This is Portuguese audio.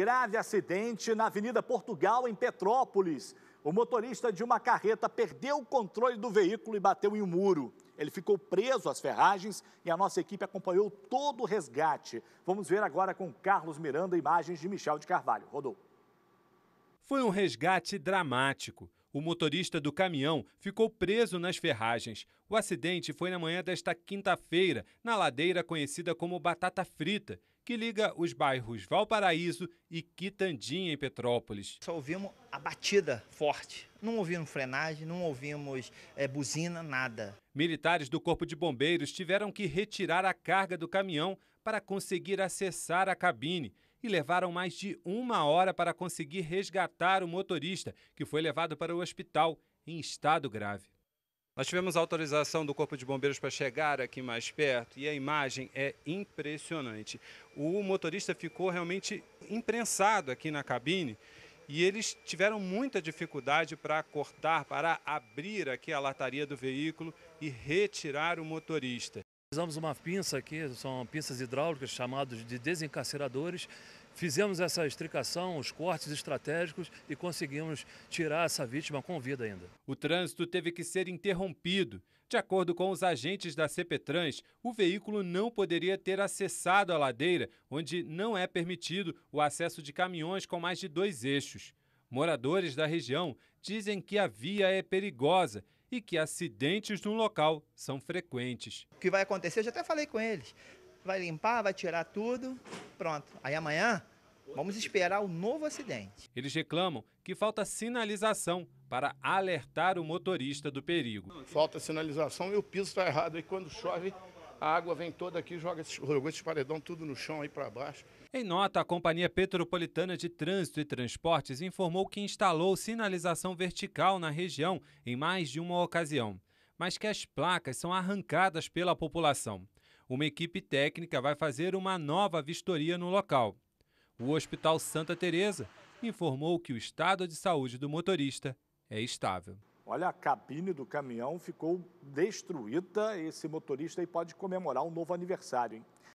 Grave acidente na Avenida Portugal, em Petrópolis. O motorista de uma carreta perdeu o controle do veículo e bateu em um muro. Ele ficou preso às ferragens e a nossa equipe acompanhou todo o resgate. Vamos ver agora com Carlos Miranda imagens de Michel de Carvalho. Rodou. Foi um resgate dramático. O motorista do caminhão ficou preso nas ferragens. O acidente foi na manhã desta quinta-feira, na ladeira conhecida como Batata Frita, que liga os bairros Valparaíso e Quitandinha, em Petrópolis. Só ouvimos a batida forte. Não ouvimos frenagem, não ouvimos é, buzina, nada. Militares do Corpo de Bombeiros tiveram que retirar a carga do caminhão para conseguir acessar a cabine e levaram mais de uma hora para conseguir resgatar o motorista, que foi levado para o hospital em estado grave. Nós tivemos autorização do Corpo de Bombeiros para chegar aqui mais perto e a imagem é impressionante. O motorista ficou realmente imprensado aqui na cabine e eles tiveram muita dificuldade para cortar, para abrir aqui a lataria do veículo e retirar o motorista. Usamos uma pinça aqui, são pinças hidráulicas chamadas de desencarceradores. Fizemos essa estricação, os cortes estratégicos e conseguimos tirar essa vítima com vida ainda. O trânsito teve que ser interrompido. De acordo com os agentes da CPTrans, o veículo não poderia ter acessado a ladeira, onde não é permitido o acesso de caminhões com mais de dois eixos. Moradores da região dizem que a via é perigosa e que acidentes no local são frequentes. O que vai acontecer, eu já até falei com eles. Vai limpar, vai tirar tudo, pronto. Aí amanhã vamos esperar o um novo acidente. Eles reclamam que falta sinalização para alertar o motorista do perigo. Falta sinalização e o piso está errado. E quando chove, a água vem toda aqui, joga esses, jogou esse paredão tudo no chão aí para baixo. Em nota, a Companhia Petropolitana de Trânsito e Transportes informou que instalou sinalização vertical na região em mais de uma ocasião, mas que as placas são arrancadas pela população. Uma equipe técnica vai fazer uma nova vistoria no local. O Hospital Santa Teresa informou que o estado de saúde do motorista é estável. Olha, a cabine do caminhão ficou destruída. Esse motorista aí pode comemorar um novo aniversário, hein?